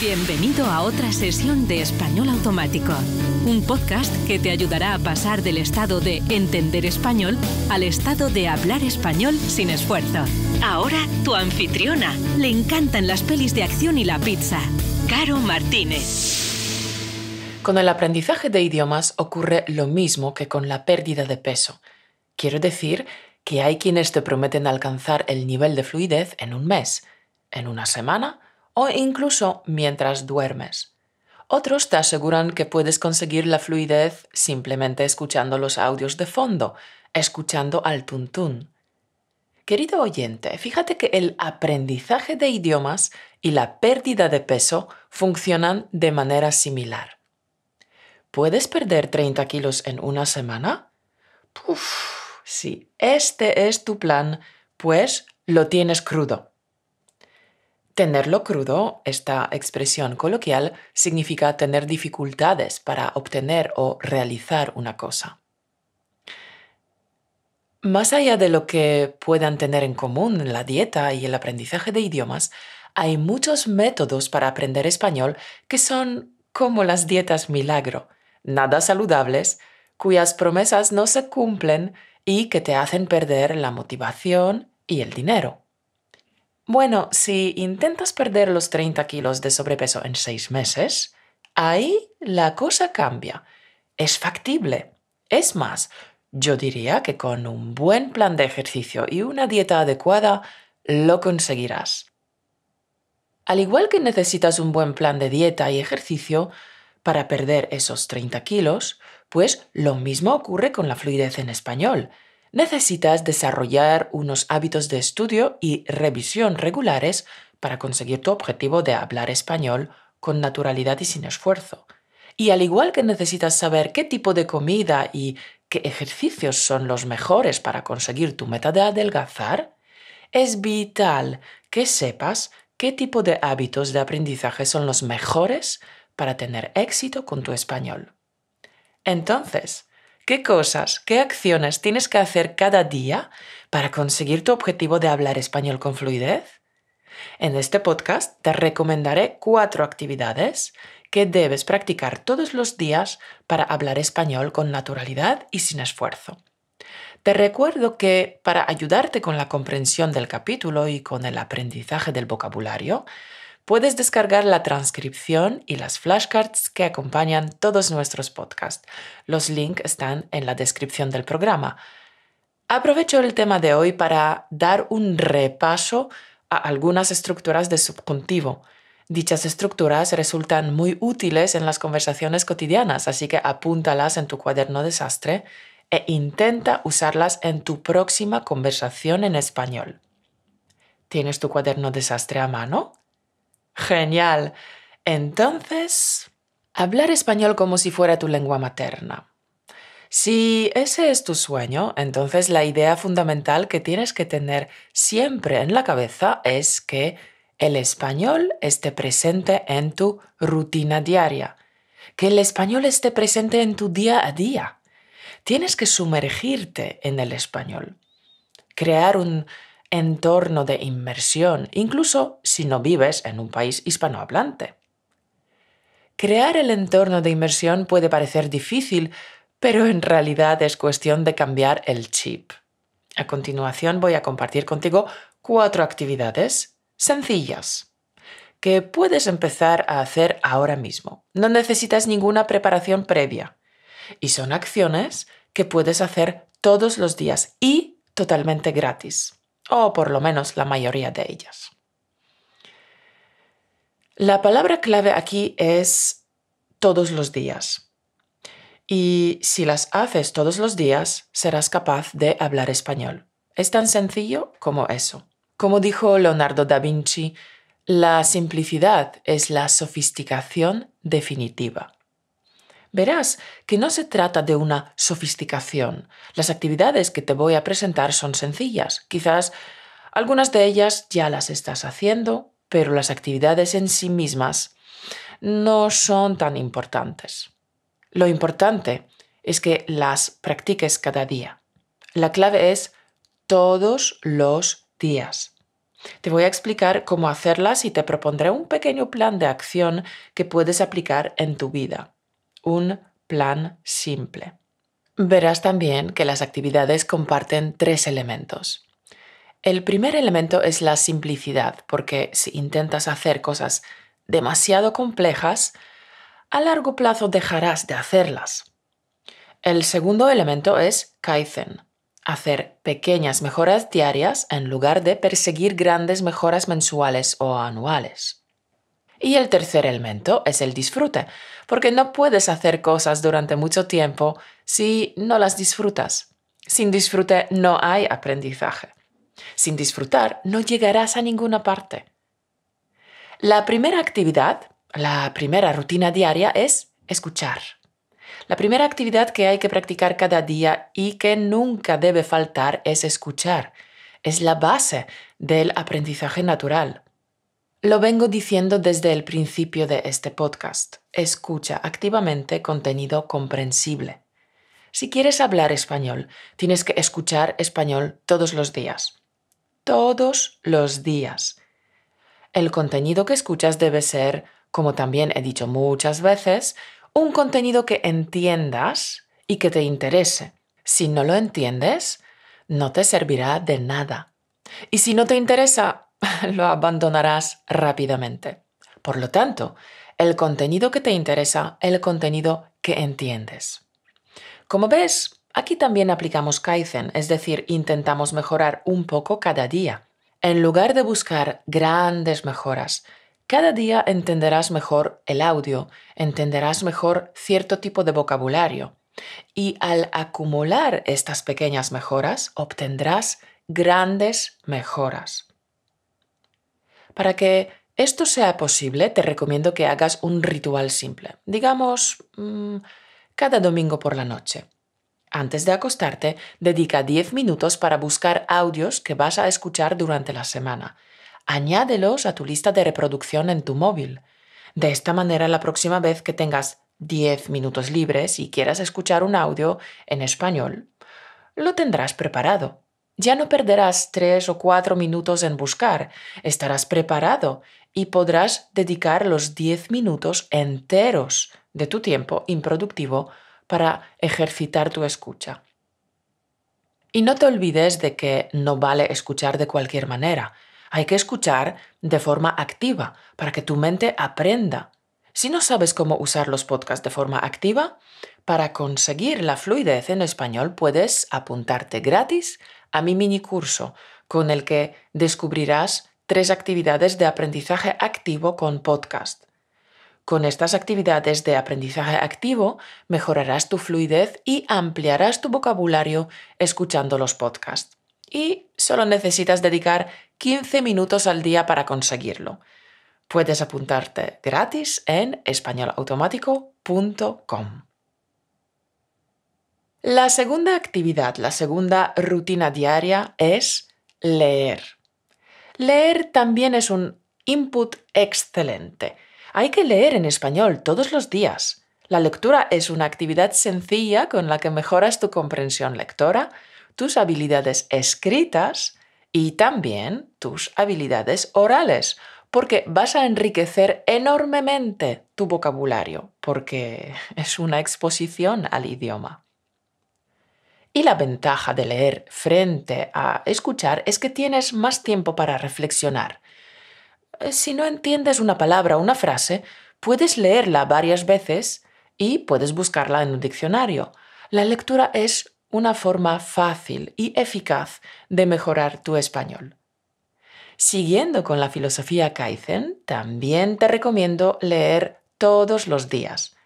Bienvenido a otra sesión de Español Automático, un podcast que te ayudará a pasar del estado de entender español al estado de hablar español sin esfuerzo. Ahora tu anfitriona. Le encantan las pelis de acción y la pizza. Caro Martínez. Con el aprendizaje de idiomas ocurre lo mismo que con la pérdida de peso. Quiero decir que hay quienes te prometen alcanzar el nivel de fluidez en un mes, en una semana, o incluso mientras duermes. Otros te aseguran que puedes conseguir la fluidez simplemente escuchando los audios de fondo, escuchando al tuntún. Querido oyente, fíjate que el aprendizaje de idiomas y la pérdida de peso funcionan de manera similar. ¿Puedes perder 30 kilos en una semana? si este es tu plan, pues lo tienes crudo. Tenerlo crudo, esta expresión coloquial, significa tener dificultades para obtener o realizar una cosa. Más allá de lo que puedan tener en común la dieta y el aprendizaje de idiomas, hay muchos métodos para aprender español que son como las dietas milagro, nada saludables, cuyas promesas no se cumplen y que te hacen perder la motivación y el dinero. Bueno, si intentas perder los 30 kilos de sobrepeso en seis meses, ahí la cosa cambia. Es factible. Es más, yo diría que con un buen plan de ejercicio y una dieta adecuada lo conseguirás. Al igual que necesitas un buen plan de dieta y ejercicio para perder esos 30 kilos, pues lo mismo ocurre con la fluidez en español necesitas desarrollar unos hábitos de estudio y revisión regulares para conseguir tu objetivo de hablar español con naturalidad y sin esfuerzo. Y al igual que necesitas saber qué tipo de comida y qué ejercicios son los mejores para conseguir tu meta de adelgazar, es vital que sepas qué tipo de hábitos de aprendizaje son los mejores para tener éxito con tu español. Entonces, ¿Qué cosas, qué acciones tienes que hacer cada día para conseguir tu objetivo de hablar español con fluidez? En este podcast te recomendaré cuatro actividades que debes practicar todos los días para hablar español con naturalidad y sin esfuerzo. Te recuerdo que para ayudarte con la comprensión del capítulo y con el aprendizaje del vocabulario, Puedes descargar la transcripción y las flashcards que acompañan todos nuestros podcasts. Los links están en la descripción del programa. Aprovecho el tema de hoy para dar un repaso a algunas estructuras de subjuntivo. Dichas estructuras resultan muy útiles en las conversaciones cotidianas, así que apúntalas en tu cuaderno desastre e intenta usarlas en tu próxima conversación en español. ¿Tienes tu cuaderno desastre a mano? Genial. Entonces, hablar español como si fuera tu lengua materna. Si ese es tu sueño, entonces la idea fundamental que tienes que tener siempre en la cabeza es que el español esté presente en tu rutina diaria, que el español esté presente en tu día a día. Tienes que sumergirte en el español, crear un entorno de inmersión, incluso si no vives en un país hispanohablante. Crear el entorno de inmersión puede parecer difícil, pero en realidad es cuestión de cambiar el chip. A continuación voy a compartir contigo cuatro actividades sencillas que puedes empezar a hacer ahora mismo. No necesitas ninguna preparación previa. Y son acciones que puedes hacer todos los días y totalmente gratis o por lo menos la mayoría de ellas. La palabra clave aquí es todos los días. Y si las haces todos los días, serás capaz de hablar español. Es tan sencillo como eso. Como dijo Leonardo da Vinci, la simplicidad es la sofisticación definitiva verás que no se trata de una sofisticación. Las actividades que te voy a presentar son sencillas. Quizás algunas de ellas ya las estás haciendo, pero las actividades en sí mismas no son tan importantes. Lo importante es que las practiques cada día. La clave es todos los días. Te voy a explicar cómo hacerlas y te propondré un pequeño plan de acción que puedes aplicar en tu vida un plan simple. Verás también que las actividades comparten tres elementos. El primer elemento es la simplicidad, porque si intentas hacer cosas demasiado complejas, a largo plazo dejarás de hacerlas. El segundo elemento es Kaizen, hacer pequeñas mejoras diarias en lugar de perseguir grandes mejoras mensuales o anuales. Y el tercer elemento es el disfrute, porque no puedes hacer cosas durante mucho tiempo si no las disfrutas. Sin disfrute no hay aprendizaje. Sin disfrutar no llegarás a ninguna parte. La primera actividad, la primera rutina diaria es escuchar. La primera actividad que hay que practicar cada día y que nunca debe faltar es escuchar. Es la base del aprendizaje natural. Lo vengo diciendo desde el principio de este podcast. Escucha activamente contenido comprensible. Si quieres hablar español, tienes que escuchar español todos los días. Todos los días. El contenido que escuchas debe ser, como también he dicho muchas veces, un contenido que entiendas y que te interese. Si no lo entiendes, no te servirá de nada. Y si no te interesa, lo abandonarás rápidamente. Por lo tanto, el contenido que te interesa, el contenido que entiendes. Como ves, aquí también aplicamos Kaizen, es decir, intentamos mejorar un poco cada día. En lugar de buscar grandes mejoras, cada día entenderás mejor el audio, entenderás mejor cierto tipo de vocabulario. Y al acumular estas pequeñas mejoras, obtendrás grandes mejoras. Para que esto sea posible, te recomiendo que hagas un ritual simple, digamos mm, cada domingo por la noche. Antes de acostarte, dedica 10 minutos para buscar audios que vas a escuchar durante la semana. Añádelos a tu lista de reproducción en tu móvil. De esta manera, la próxima vez que tengas 10 minutos libres y quieras escuchar un audio en español, lo tendrás preparado. Ya no perderás tres o cuatro minutos en buscar, estarás preparado y podrás dedicar los diez minutos enteros de tu tiempo improductivo para ejercitar tu escucha. Y no te olvides de que no vale escuchar de cualquier manera. Hay que escuchar de forma activa para que tu mente aprenda. Si no sabes cómo usar los podcasts de forma activa, para conseguir la fluidez en español puedes apuntarte gratis a mi mini curso con el que descubrirás tres actividades de aprendizaje activo con podcast. Con estas actividades de aprendizaje activo mejorarás tu fluidez y ampliarás tu vocabulario escuchando los podcasts. Y solo necesitas dedicar 15 minutos al día para conseguirlo. Puedes apuntarte gratis en españolautomático.com. La segunda actividad, la segunda rutina diaria es leer. Leer también es un input excelente. Hay que leer en español todos los días. La lectura es una actividad sencilla con la que mejoras tu comprensión lectora, tus habilidades escritas y también tus habilidades orales, porque vas a enriquecer enormemente tu vocabulario, porque es una exposición al idioma. Y la ventaja de leer frente a escuchar es que tienes más tiempo para reflexionar. Eh, si no entiendes una palabra o una frase, puedes leerla varias veces y puedes buscarla en un diccionario. La lectura es una forma fácil y eficaz de mejorar tu español. Siguiendo con la filosofía Kaizen, también te recomiendo leer todos los días.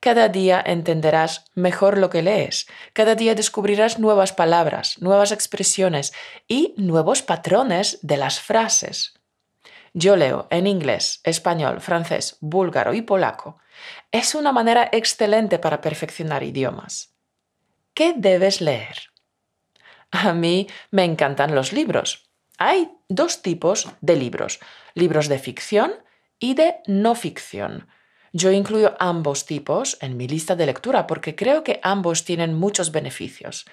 Cada día entenderás mejor lo que lees, cada día descubrirás nuevas palabras, nuevas expresiones y nuevos patrones de las frases. Yo leo en inglés, español, francés, búlgaro y polaco. Es una manera excelente para perfeccionar idiomas. ¿Qué debes leer? A mí me encantan los libros. Hay dos tipos de libros, libros de ficción y de no ficción. Yo incluyo ambos tipos en mi lista de lectura porque creo que ambos tienen muchos beneficios.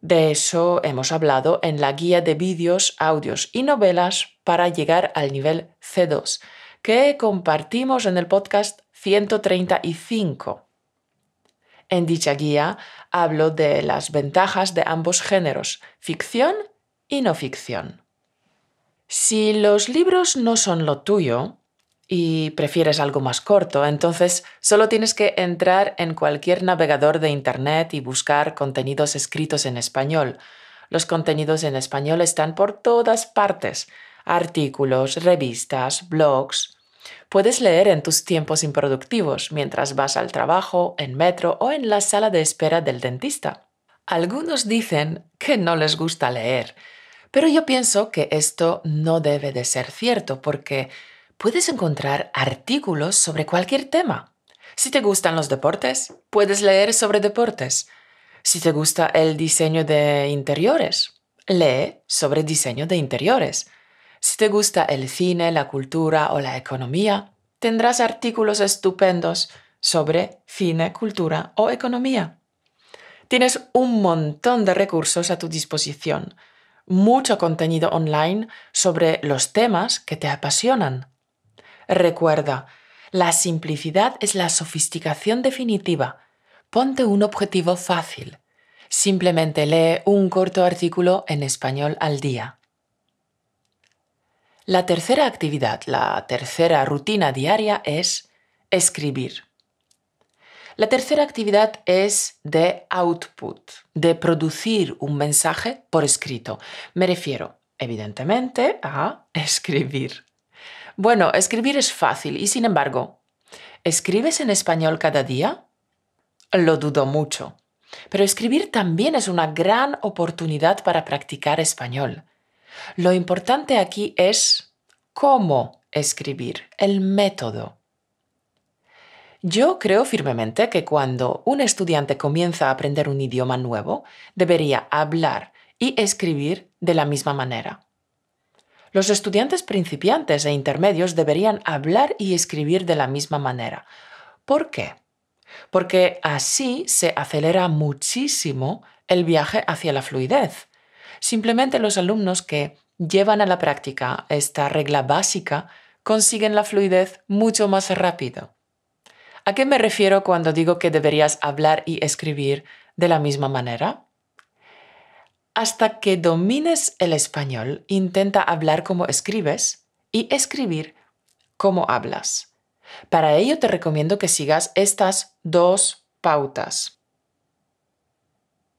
De eso hemos hablado en la guía de vídeos, audios y novelas para llegar al nivel C2, que compartimos en el podcast 135. En dicha guía hablo de las ventajas de ambos géneros, ficción y no ficción. Si los libros no son lo tuyo, y prefieres algo más corto. Entonces, solo tienes que entrar en cualquier navegador de Internet y buscar contenidos escritos en español. Los contenidos en español están por todas partes. Artículos, revistas, blogs. Puedes leer en tus tiempos improductivos, mientras vas al trabajo, en metro o en la sala de espera del dentista. Algunos dicen que no les gusta leer, pero yo pienso que esto no debe de ser cierto porque puedes encontrar artículos sobre cualquier tema. Si te gustan los deportes, puedes leer sobre deportes. Si te gusta el diseño de interiores, lee sobre diseño de interiores. Si te gusta el cine, la cultura o la economía, tendrás artículos estupendos sobre cine, cultura o economía. Tienes un montón de recursos a tu disposición, mucho contenido online sobre los temas que te apasionan. Recuerda, la simplicidad es la sofisticación definitiva. Ponte un objetivo fácil. Simplemente lee un corto artículo en español al día. La tercera actividad, la tercera rutina diaria es escribir. La tercera actividad es de output, de producir un mensaje por escrito. Me refiero, evidentemente, a escribir. Bueno, escribir es fácil y sin embargo, ¿escribes en español cada día? Lo dudo mucho. Pero escribir también es una gran oportunidad para practicar español. Lo importante aquí es cómo escribir, el método. Yo creo firmemente que cuando un estudiante comienza a aprender un idioma nuevo, debería hablar y escribir de la misma manera. Los estudiantes principiantes e intermedios deberían hablar y escribir de la misma manera. ¿Por qué? Porque así se acelera muchísimo el viaje hacia la fluidez. Simplemente los alumnos que llevan a la práctica esta regla básica consiguen la fluidez mucho más rápido. ¿A qué me refiero cuando digo que deberías hablar y escribir de la misma manera? Hasta que domines el español, intenta hablar como escribes y escribir como hablas. Para ello te recomiendo que sigas estas dos pautas.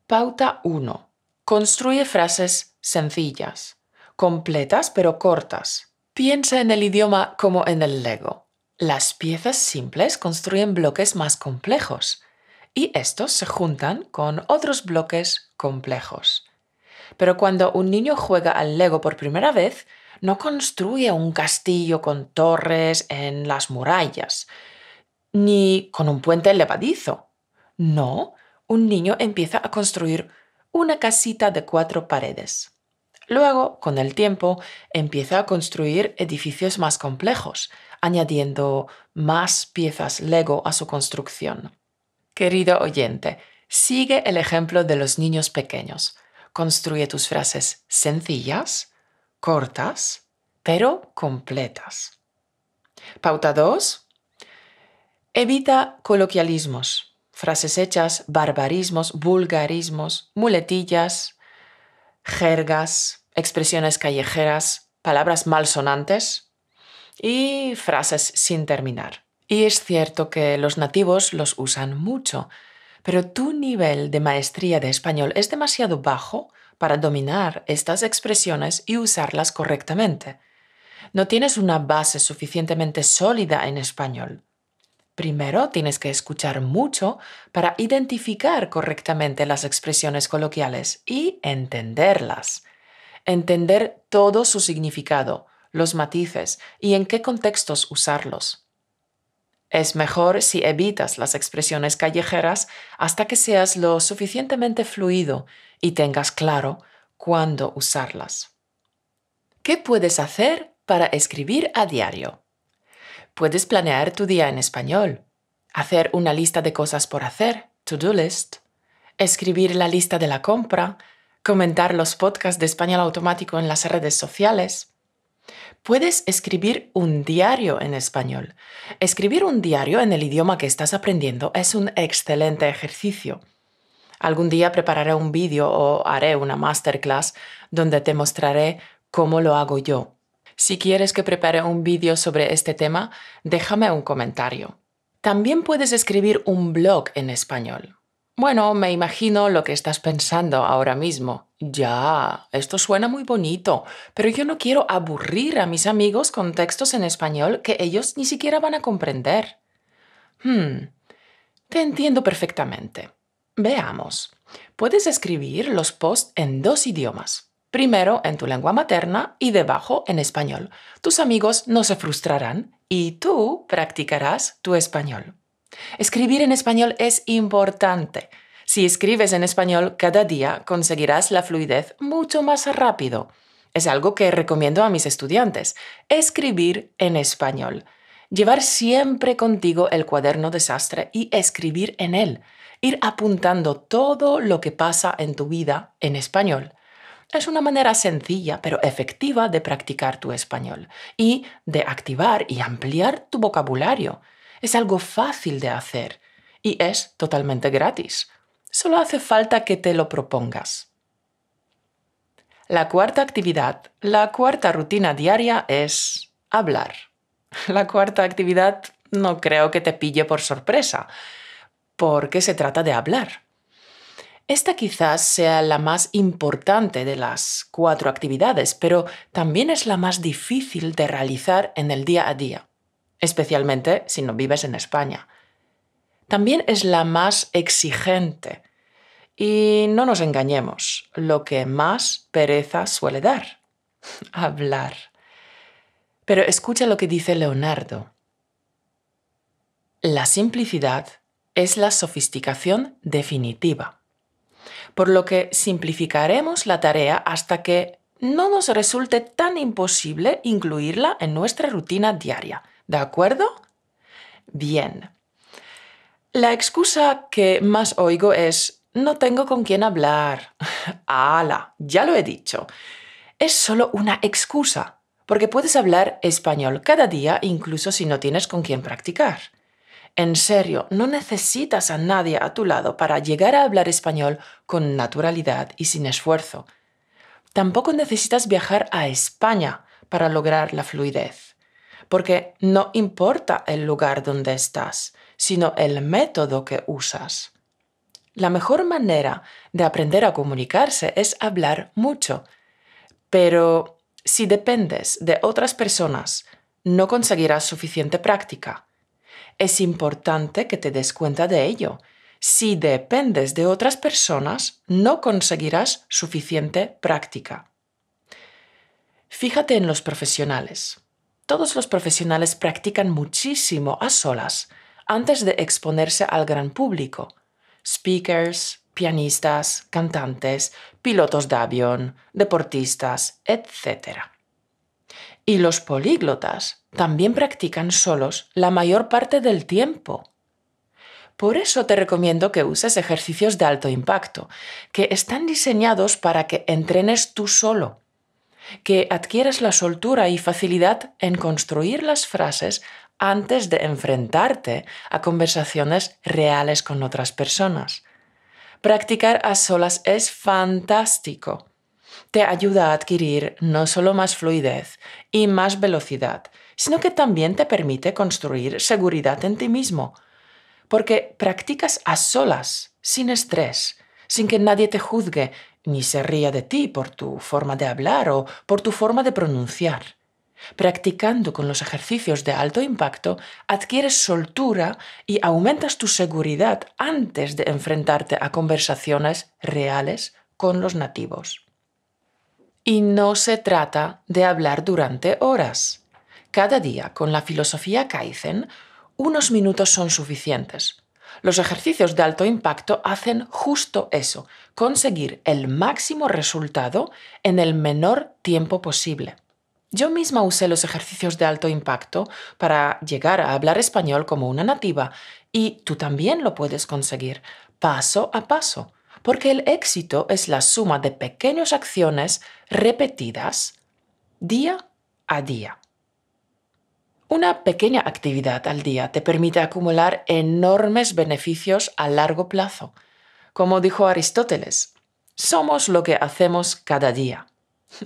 Pauta 1. Construye frases sencillas, completas pero cortas. Piensa en el idioma como en el Lego. Las piezas simples construyen bloques más complejos y estos se juntan con otros bloques complejos. Pero cuando un niño juega al Lego por primera vez, no construye un castillo con torres en las murallas, ni con un puente levadizo. No, un niño empieza a construir una casita de cuatro paredes. Luego, con el tiempo, empieza a construir edificios más complejos, añadiendo más piezas Lego a su construcción. Querido oyente, sigue el ejemplo de los niños pequeños. Construye tus frases sencillas, cortas, pero completas. Pauta 2. Evita coloquialismos, frases hechas, barbarismos, vulgarismos, muletillas, jergas, expresiones callejeras, palabras malsonantes y frases sin terminar. Y es cierto que los nativos los usan mucho, pero tu nivel de maestría de español es demasiado bajo para dominar estas expresiones y usarlas correctamente. No tienes una base suficientemente sólida en español. Primero tienes que escuchar mucho para identificar correctamente las expresiones coloquiales y entenderlas. Entender todo su significado, los matices y en qué contextos usarlos. Es mejor si evitas las expresiones callejeras hasta que seas lo suficientemente fluido y tengas claro cuándo usarlas. ¿Qué puedes hacer para escribir a diario? Puedes planear tu día en español, hacer una lista de cosas por hacer, to-do list, escribir la lista de la compra, comentar los podcasts de español automático en las redes sociales, Puedes escribir un diario en español. Escribir un diario en el idioma que estás aprendiendo es un excelente ejercicio. Algún día prepararé un vídeo o haré una masterclass donde te mostraré cómo lo hago yo. Si quieres que prepare un vídeo sobre este tema, déjame un comentario. También puedes escribir un blog en español. Bueno, me imagino lo que estás pensando ahora mismo. Ya, esto suena muy bonito, pero yo no quiero aburrir a mis amigos con textos en español que ellos ni siquiera van a comprender. Hmm, te entiendo perfectamente. Veamos. Puedes escribir los posts en dos idiomas. Primero en tu lengua materna y debajo en español. Tus amigos no se frustrarán y tú practicarás tu español. Escribir en español es importante. Si escribes en español cada día, conseguirás la fluidez mucho más rápido. Es algo que recomiendo a mis estudiantes. Escribir en español. Llevar siempre contigo el cuaderno desastre y escribir en él. Ir apuntando todo lo que pasa en tu vida en español. Es una manera sencilla pero efectiva de practicar tu español y de activar y ampliar tu vocabulario. Es algo fácil de hacer y es totalmente gratis. Solo hace falta que te lo propongas. La cuarta actividad, la cuarta rutina diaria es hablar. La cuarta actividad no creo que te pille por sorpresa, porque se trata de hablar. Esta quizás sea la más importante de las cuatro actividades, pero también es la más difícil de realizar en el día a día especialmente si no vives en España. También es la más exigente. Y no nos engañemos, lo que más pereza suele dar, hablar. Pero escucha lo que dice Leonardo. La simplicidad es la sofisticación definitiva, por lo que simplificaremos la tarea hasta que no nos resulte tan imposible incluirla en nuestra rutina diaria, ¿De acuerdo? Bien. La excusa que más oigo es no tengo con quién hablar. ¡Hala! Ya lo he dicho. Es solo una excusa, porque puedes hablar español cada día incluso si no tienes con quién practicar. En serio, no necesitas a nadie a tu lado para llegar a hablar español con naturalidad y sin esfuerzo. Tampoco necesitas viajar a España para lograr la fluidez porque no importa el lugar donde estás, sino el método que usas. La mejor manera de aprender a comunicarse es hablar mucho, pero si dependes de otras personas, no conseguirás suficiente práctica. Es importante que te des cuenta de ello. Si dependes de otras personas, no conseguirás suficiente práctica. Fíjate en los profesionales todos los profesionales practican muchísimo a solas antes de exponerse al gran público. Speakers, pianistas, cantantes, pilotos de avión, deportistas, etc. Y los políglotas también practican solos la mayor parte del tiempo. Por eso te recomiendo que uses ejercicios de alto impacto, que están diseñados para que entrenes tú solo que adquieras la soltura y facilidad en construir las frases antes de enfrentarte a conversaciones reales con otras personas. Practicar a solas es fantástico. Te ayuda a adquirir no solo más fluidez y más velocidad, sino que también te permite construir seguridad en ti mismo, porque practicas a solas, sin estrés, sin que nadie te juzgue, ni se ría de ti por tu forma de hablar o por tu forma de pronunciar. Practicando con los ejercicios de alto impacto, adquieres soltura y aumentas tu seguridad antes de enfrentarte a conversaciones reales con los nativos. Y no se trata de hablar durante horas. Cada día, con la filosofía Kaizen, unos minutos son suficientes los ejercicios de alto impacto hacen justo eso, conseguir el máximo resultado en el menor tiempo posible. Yo misma usé los ejercicios de alto impacto para llegar a hablar español como una nativa y tú también lo puedes conseguir, paso a paso, porque el éxito es la suma de pequeñas acciones repetidas día a día. Una pequeña actividad al día te permite acumular enormes beneficios a largo plazo. Como dijo Aristóteles, somos lo que hacemos cada día.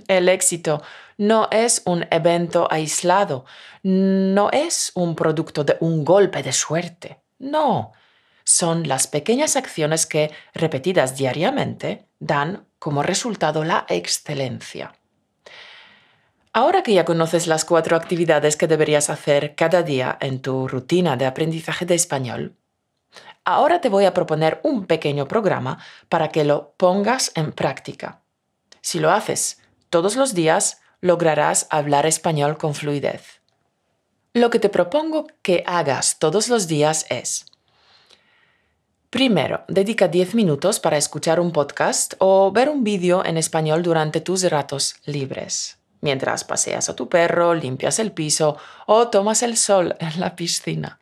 El éxito no es un evento aislado, no es un producto de un golpe de suerte, no. Son las pequeñas acciones que, repetidas diariamente, dan como resultado la excelencia. Ahora que ya conoces las cuatro actividades que deberías hacer cada día en tu rutina de aprendizaje de español, ahora te voy a proponer un pequeño programa para que lo pongas en práctica. Si lo haces todos los días, lograrás hablar español con fluidez. Lo que te propongo que hagas todos los días es, primero, dedica 10 minutos para escuchar un podcast o ver un vídeo en español durante tus ratos libres mientras paseas a tu perro, limpias el piso o tomas el sol en la piscina.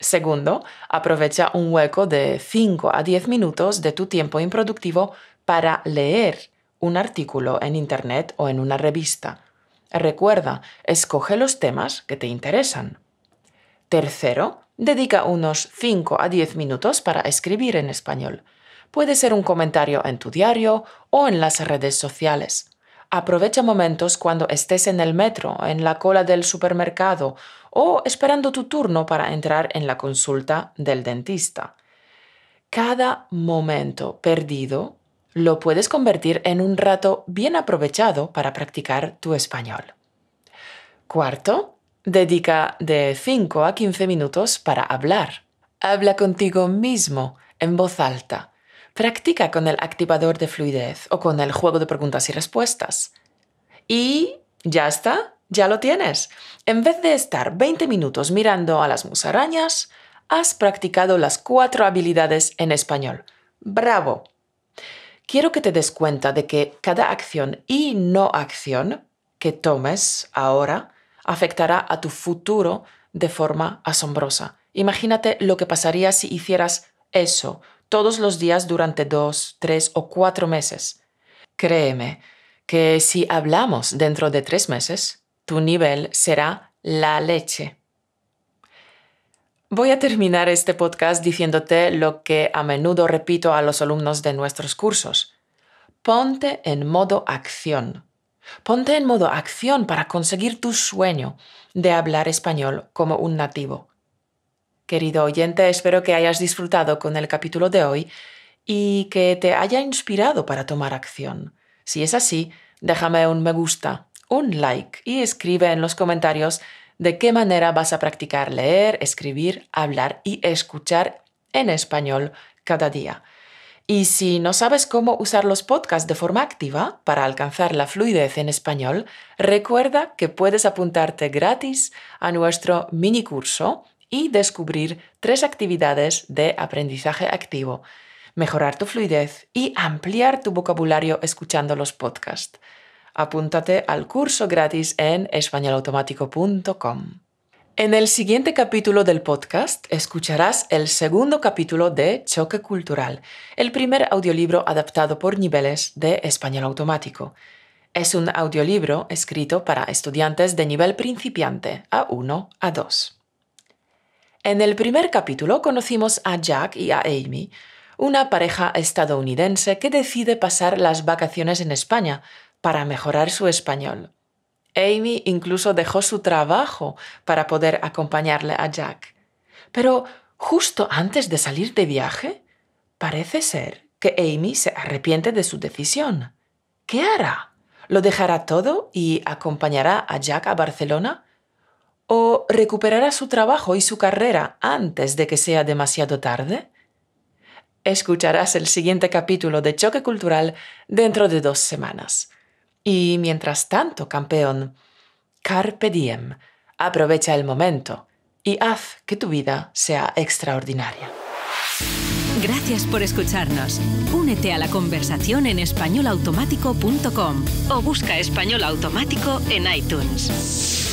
Segundo, aprovecha un hueco de 5 a 10 minutos de tu tiempo improductivo para leer un artículo en Internet o en una revista. Recuerda, escoge los temas que te interesan. Tercero, dedica unos 5 a 10 minutos para escribir en español. Puede ser un comentario en tu diario o en las redes sociales. Aprovecha momentos cuando estés en el metro, en la cola del supermercado o esperando tu turno para entrar en la consulta del dentista. Cada momento perdido lo puedes convertir en un rato bien aprovechado para practicar tu español. Cuarto, dedica de 5 a 15 minutos para hablar. Habla contigo mismo en voz alta Practica con el activador de fluidez o con el juego de preguntas y respuestas. Y ya está, ya lo tienes. En vez de estar 20 minutos mirando a las musarañas, has practicado las cuatro habilidades en español. ¡Bravo! Quiero que te des cuenta de que cada acción y no acción que tomes ahora afectará a tu futuro de forma asombrosa. Imagínate lo que pasaría si hicieras eso todos los días durante dos, tres o cuatro meses. Créeme que si hablamos dentro de tres meses, tu nivel será la leche. Voy a terminar este podcast diciéndote lo que a menudo repito a los alumnos de nuestros cursos. Ponte en modo acción. Ponte en modo acción para conseguir tu sueño de hablar español como un nativo. Querido oyente, espero que hayas disfrutado con el capítulo de hoy y que te haya inspirado para tomar acción. Si es así, déjame un me gusta, un like y escribe en los comentarios de qué manera vas a practicar leer, escribir, hablar y escuchar en español cada día. Y si no sabes cómo usar los podcasts de forma activa para alcanzar la fluidez en español, recuerda que puedes apuntarte gratis a nuestro mini curso y descubrir tres actividades de aprendizaje activo, mejorar tu fluidez y ampliar tu vocabulario escuchando los podcasts. Apúntate al curso gratis en españolautomático.com. En el siguiente capítulo del podcast escucharás el segundo capítulo de Choque Cultural, el primer audiolibro adaptado por niveles de español automático. Es un audiolibro escrito para estudiantes de nivel principiante A1 a 2. En el primer capítulo conocimos a Jack y a Amy, una pareja estadounidense que decide pasar las vacaciones en España para mejorar su español. Amy incluso dejó su trabajo para poder acompañarle a Jack. Pero justo antes de salir de viaje, parece ser que Amy se arrepiente de su decisión. ¿Qué hará? ¿Lo dejará todo y acompañará a Jack a Barcelona? ¿O recuperará su trabajo y su carrera antes de que sea demasiado tarde? Escucharás el siguiente capítulo de Choque Cultural dentro de dos semanas. Y mientras tanto, campeón, carpe diem, aprovecha el momento y haz que tu vida sea extraordinaria. Gracias por escucharnos. Únete a la conversación en españolautomático.com o busca español automático en iTunes.